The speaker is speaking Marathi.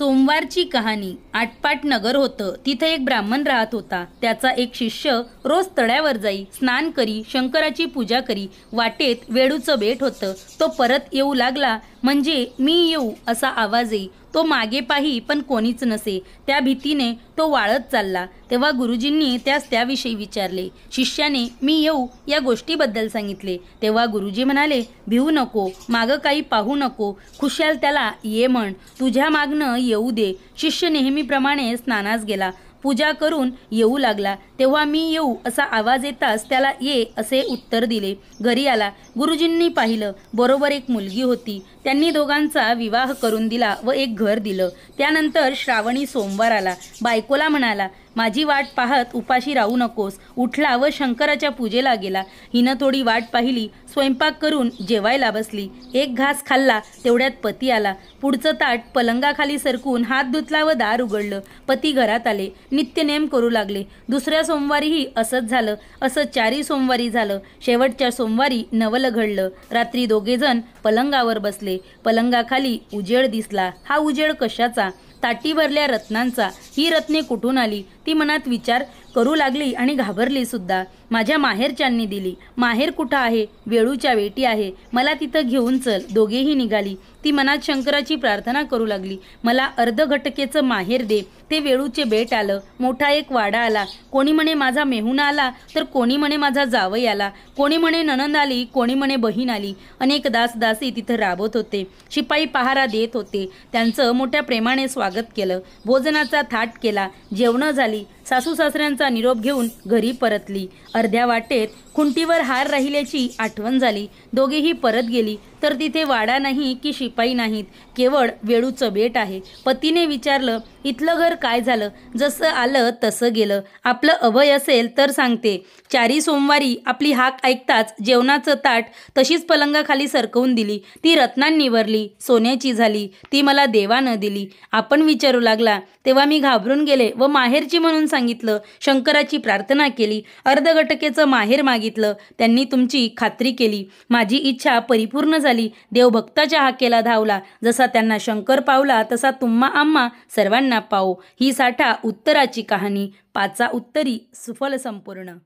सोमवारची कहाणी आटपाट नगर होतं तिथे एक ब्राह्मण राहत होता त्याचा एक शिष्य रोज तळ्यावर जाई स्नान करी शंकराची पूजा करी वाटेत वेडूचं बेट होतं तो परत येऊ लागला म्हणजे मी येऊ असा आवाज येई तो मागे पाही पण कोणीच नसे त्या भीतीने तो वाळत चालला तेव्हा गुरुजींनी त्यास त्याविषयी विचारले शिष्याने मी येऊ या गोष्टीबद्दल सांगितले तेव्हा गुरुजी म्हणाले भिवू नको मागं काही पाहू नको खुशाल त्याला ये म्हण तुझ्या मागणं येऊ दे शिष्य नेहमीप्रमाणे स्नानास गेला पूजा करून येऊ लागला तेव्हा मी येऊ असा आवाज येताच त्याला ये असे उत्तर दिले घरी आला गुरुजींनी पाहिलं बरोबर एक मुलगी होती त्यांनी दोघांचा विवाह करून दिला व एक घर दिलं त्यानंतर श्रावणी सोमवार आला बायकोला म्हणाला माझी वाट पाहत उपाशी राहू नकोस उठला व शंकराच्या पूजेला गेला हिनं थोडी वाट पाहिली स्वयंपाक करून जेवायला बसली एक घास खाल्ला तेवढ्यात पती आला पुढचं ताट पलंगाखाली सरकून हात धुतला व दार उघडलं पती घरात आले नित्यनेम करू लागले दुसऱ्या सोमवारीही असंच झालं असं चारी सोमवारी झालं शेवटच्या सोमवारी नवल घडलं रात्री दोघेजण पलंगावर बसले पलंगाखाली उजेड दिसला हा उजेड कशाचा ताटी भरल्या रत्नांचा ही रत्ने कुठून आली ती मनात विचार करू लागली आणि घाबरली सुद्धा माझ्या माहेरच्यांनी दिली माहेर कुठं आहे वेळूच्या वेटी आहे मला तिथं घेऊन चल दोघेही निघाली ती मनात शंकराची प्रार्थना करू लागली मला अर्ध घटकेचं माहेर दे ते वेळूचे बेट आलं मोठा एक वाडा आला कोणी म्हणे माझा मेहून आला तर कोणी म्हणे माझा जावई आला कोणी म्हणे ननंद आली कोणी म्हणे बहीण आली अनेक दास दासी तिथं राबत होते शिपाई पहारा देत होते त्यांचं मोठ्या प्रेमाने स्वागत केलं भोजनाचा थाट केला जेवणं झाली सासू सासऱ्यांचं निरोप घेऊन घरी परतली अर्ध्या वाटेत खुंटीवर हार राहिल्याची आठवण झाली दोघेही परत गेली तर तिथे वाडा नाही की शिपाई नाहीत केवळ वेळूचं बेट आहे पतीने विचारलं इथलं घर काय झालं जसं आलं तसं गेलं आपलं अभय असेल तर सांगते चारी सोमवारी आपली हाक ऐकताच जेवणाचं ताट तशीच पलंगाखाली सरकवून दिली ती रत्नांनी भरली सोन्याची झाली ती मला देवानं दिली आपण विचारू लागला तेव्हा मी घाबरून गेले व माहेरची म्हणून सांगितलं शंकराची प्रार्थना केली अर्धघटकेचं माहेर मागितलं त्यांनी तुमची खात्री केली माझी इच्छा परिपूर्ण झाली आली देवभक्ताच्या हाकेला धावला जसा त्यांना शंकर पावला तसा तुम्मा आम्हा सर्वांना पाओ ही साठा उत्तराची कहाणी पाचा उत्तरी सुफल संपूर्ण